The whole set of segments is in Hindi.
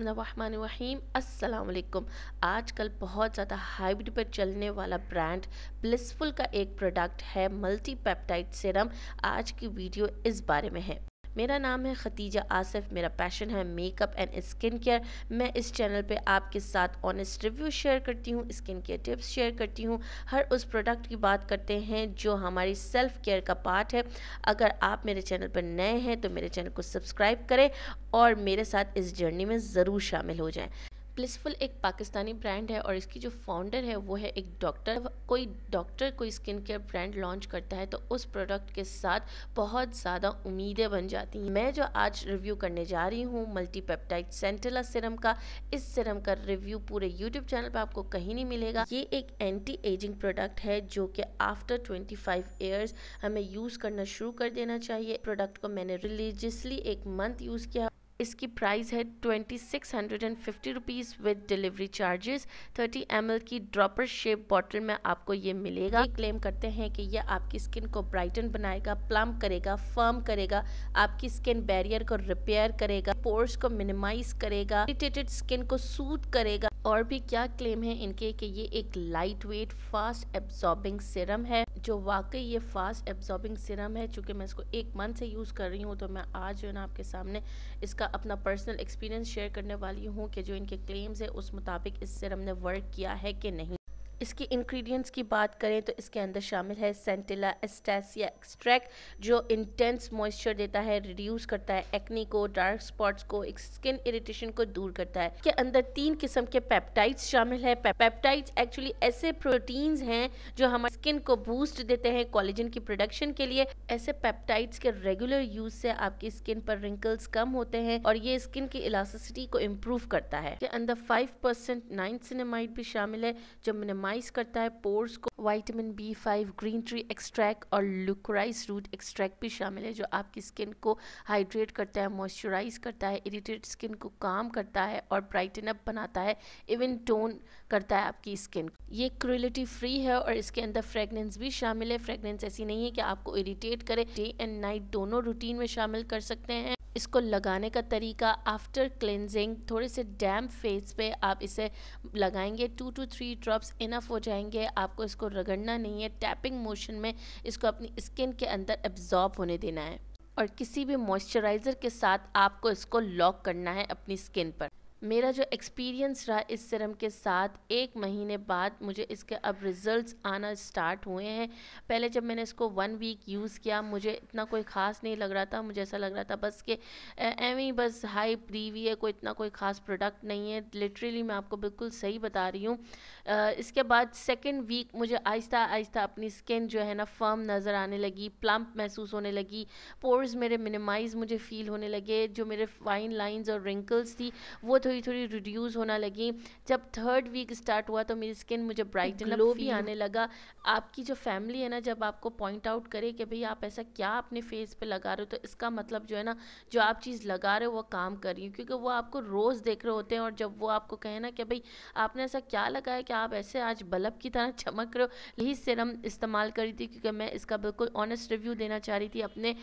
बसमीम अस्सलाम आजकल बहुत ज़्यादा हाइब्रिड पर चलने वाला ब्रांड ब्लिसफुल का एक प्रोडक्ट है मल्टीपेप्टाइड सीरम सिरम आज की वीडियो इस बारे में है मेरा नाम है खतीजा आसिफ मेरा पैशन है मेकअप एंड स्किन केयर मैं इस चैनल पे आपके साथ ऑनेस्ट रिव्यू शेयर करती हूँ स्किन केयर टिप्स शेयर करती हूँ हर उस प्रोडक्ट की बात करते हैं जो हमारी सेल्फ केयर का पार्ट है अगर आप मेरे चैनल पर नए हैं तो मेरे चैनल को सब्सक्राइब करें और मेरे साथ इस जर्नी में ज़रूर शामिल हो जाएँ प्लिसफुल एक पाकिस्तानी ब्रांड है और इसकी जो फाउंडर है वो है एक डॉक्टर कोई डॉक्टर कोई स्किन केयर ब्रांड लॉन्च करता है तो उस प्रोडक्ट के साथ बहुत ज़्यादा उम्मीदें बन जाती हैं मैं जो आज रिव्यू करने जा रही हूँ मल्टीपेप्टाइड सेंटेला सिरम का इस सिरम का रिव्यू पूरे यूट्यूब चैनल पर आपको कहीं नहीं मिलेगा ये एक एंटी एजिंग प्रोडक्ट है जो कि आफ्टर ट्वेंटी फाइव ईयर्स हमें यूज़ करना शुरू कर देना चाहिए प्रोडक्ट को मैंने रिलीजियसली एक मंथ यूज़ किया इसकी प्राइस है twenty six hundred and fifty rupees with delivery charges thirty M की ड्रॉपर शेप बॉटल में आपको ये मिलेगा ये क्लेम करते हैं कि ये आपकी स्किन को ब्राइटन बनाएगा प्लम करेगा फर्म करेगा आपकी स्किन बैरियर को रिपेयर करेगा पोर्स को मिनिमाइज करेगा इरिटेटेड स्किन को सूट करेगा और भी क्या क्लेम है इनके कि ये एक lightweight fast absorbing serum है जो वाकई ये फास्ट एब्जॉर्बिंग सिरम है चूँकि मैं इसको एक मंथ से यूज़ कर रही हूँ तो मैं आज जो है ना आपके सामने इसका अपना पर्सनल एक्सपीरियंस शेयर करने वाली हूँ कि जो इनके क्लेम्स है उस मुताबिक इस सिरम ने वर्क किया है कि नहीं इसके इंग्रेडिएंट्स की बात करें तो इसके अंदर शामिल है सेंटिला एस्टेसिया एक्सट्रैक्ट जो इंटेंस मॉइस्चर देता है रिड्यूस करता है एक्नी को डार्क स्पॉट्स को स्किन इरिटेशन को दूर करता है इसके अंदर तीन किस्म के पेप्टाइड्स शामिल है पेप्टाइड्स एक्चुअली ऐसे प्रोटीन्स हैं जो हमारे स्किन को बूस्ट देते हैं कॉलेजन की प्रोडक्शन के लिए ऐसे पेप्टाइड्स के रेगुलर यूज से आपकी स्किन पर रिंकल्स कम होते हैं और ये स्किन की इलास्टिसिटी को इम्प्रूव करता है इसके अंदर फाइव परसेंट नाइन सिनेमाइड भी शामिल है जो मिनिमम मिनिमाइज करता है पोर्स को vitamin B five green tree extract और लुकराइज रूट एक्सट्रैक्ट भी शामिल है जो आपकी स्किन को हाइड्रेट करता है मॉइस्चराइज करता है इरीटेड स्किन को काम करता है और ब्राइटन अप बनाता है इवन टोन करता है आपकी स्किन ये क्रिलिटी फ्री है और इसके अंदर फ्रेगनेंस भी शामिल है फ्रेगनेंस ऐसी नहीं है कि आपको इरीटेट करे डे एंड नाइट दोनों रूटीन में शामिल कर सकते हैं इसको लगाने का तरीका आफ्टर क्लेंजिंग थोड़े से डैम फेस पे आप इसे लगाएंगे two two three drops enough हो जाएंगे आपको इसको रगड़ना नहीं है टैपिंग मोशन में इसको अपनी स्किन के अंदर एब्जॉर्ब होने देना है और किसी भी मॉइस्चराइज़र के साथ आपको इसको लॉक करना है अपनी स्किन पर मेरा जो एक्सपीरियंस रहा इस सिरम के साथ एक महीने बाद मुझे इसके अब रिज़ल्ट्स आना स्टार्ट हुए हैं पहले जब मैंने इसको वन वीक यूज़ किया मुझे इतना कोई ख़ास नहीं लग रहा था मुझे ऐसा लग रहा था बस कि एम ही बस हाई प्रीवी है कोई इतना कोई ख़ास प्रोडक्ट नहीं है लिटरली मैं आपको बिल्कुल सही बता रही हूँ इसके बाद सेकेंड वीक मुझे आहिस्ता आहिस्ता अपनी स्किन जो है ना फर्म नज़र आने लगी प्लम्प महसूस होने लगी पोर्स मेरे मिनिमाइज मुझे फ़ील होने लगे जो मेरे फाइन लाइन्स और रिंकल्स थी वो थोड़ी थोड़ी थोड़ी रिड्यूस होना लगी जब थर्ड वीक स्टार्ट हुआ तो मेरी स्किन मुझे ब्राइटन ग्लो भी आने लगा आपकी जो फैमिली है ना जब आपको पॉइंट आउट करे कि भाई आप ऐसा क्या अपने फेस पे लगा रहे हो तो इसका मतलब जो है ना जो आप चीज़ लगा रहे हो वो काम कर रही हो क्योंकि वो आपको रोज़ देख रहे होते हैं और जब वो आपको कहे ना कि भाई आपने ऐसा क्या लगाया कि आप ऐसे आज बल्ब की तरह चमक रहे हो यही सिरम इस्तेमाल करी थी क्योंकि मैं इसका बिल्कुल ऑनेस्ट रिव्यू देना चाह रही थी अपने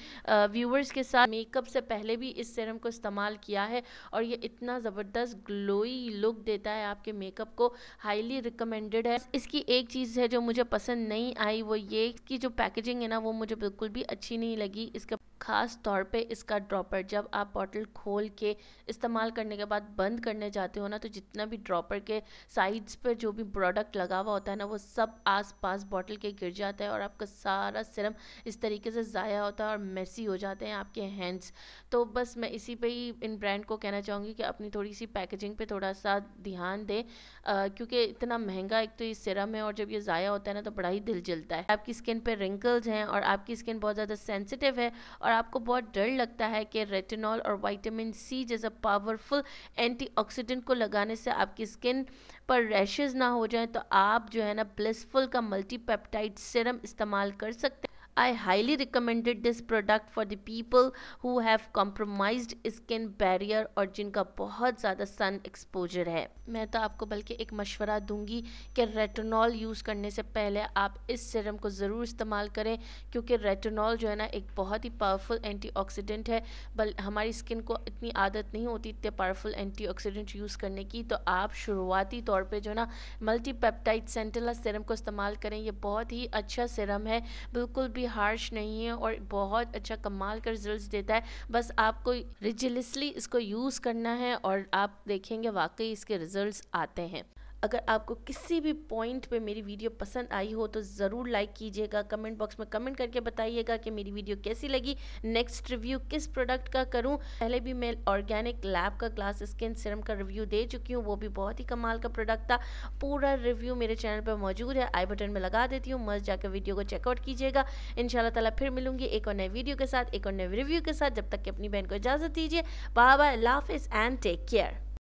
व्यूवर्स के साथ मेकअप से पहले भी इस सिरम को इस्तेमाल किया है और ये इतना ज़बरदस्त ज़बरदस्त ग्लोई लुक देता है आपके मेकअप को हाईली रिकमेंडेड है इसकी एक चीज़ है जो मुझे पसंद नहीं आई वो ये कि जो पैकेजिंग है ना वो मुझे बिल्कुल भी अच्छी नहीं लगी इसका ख़ास तौर पे इसका ड्रॉपर जब आप बॉटल खोल के इस्तेमाल करने के बाद बंद करने जाते हो ना तो जितना भी ड्रॉपर के साइड्स पर जो भी प्रोडक्ट लगा हुआ होता है ना वो सब आस पास बॉटल के गिर जाता है और आपका सारा सिरम इस तरीके से ज़ाया होता है और मेसी हो जाते हैं आपके हैंड्स तो बस मैं इसी पर ही इन ब्रांड को कहना चाहूँगी कि अपनी थोड़ी सी पैकेजिंग पर थोड़ा सा ध्यान दें क्योंकि इतना महंगा एक तो ये सिरम है और जब ये ज़ाया होता है ना तो बड़ा ही दिल जलता है आपकी स्किन पर रिंकल्स हैं और आपकी स्किन बहुत ज़्यादा सेंसिटिव है और आपको बहुत डर लगता है कि रेटिनॉल और वाइटामिन सी जैसा पावरफुल एंटीऑक्सीडेंट को लगाने से आपकी स्किन पर रैशेज़ ना हो जाए तो आप जो है ना ब्लिसफुल का मल्टीपेप्टाइड सिरम इस्तेमाल कर सकते हैं I highly recommended this product for the people who have compromised skin barrier और जिनका बहुत ज़्यादा सन एक्सपोजर है मैं तो आपको बल्कि एक मशवरा दूंगी कि रेटनॉल यूज़ करने से पहले आप इस सिरम को ज़रूर इस्तेमाल करें क्योंकि रेटोनॉल जो है ना एक बहुत ही पावरफुल ऑक्सीडेंट है बल हमारी स्किन को इतनी आदत नहीं होती इतने पावरफुल ऑक्सीडेंट यूज़ करने की तो आप शुरुआती तौर पर जो है ना मल्टीपेप्टाइट सेंटेला सिरम को इस्तेमाल करें यह बहुत ही अच्छा सिरम है बिल्कुल भी भी हार्श नहीं है और बहुत अच्छा कमाल का रिजल्ट देता है बस आपको रिजिलसली इसको यूज़ करना है और आप देखेंगे वाकई इसके रिजल्ट आते हैं अगर आपको किसी भी पॉइंट पे मेरी वीडियो पसंद आई हो तो ज़रूर लाइक कीजिएगा कमेंट बॉक्स में कमेंट करके बताइएगा कि मेरी वीडियो कैसी लगी नेक्स्ट रिव्यू किस प्रोडक्ट का करूँ पहले भी मैं ऑर्गेनिक लैब का ग्लास स्किन सिरम का रिव्यू दे चुकी हूँ वो भी बहुत ही कमाल का प्रोडक्ट था पूरा रिव्यू मेरे चैनल पर मौजूद है आई बटन में लगा देती हूँ मस्त जाकर वीडियो को चेकआउट कीजिएगा इन शाला फिर मिलूंगी एक और नए वीडियो के साथ एक और नए रिव्यू के साथ जब तक कि अपनी बहन को इजाज़त दीजिए बाबा bye laugh is and take care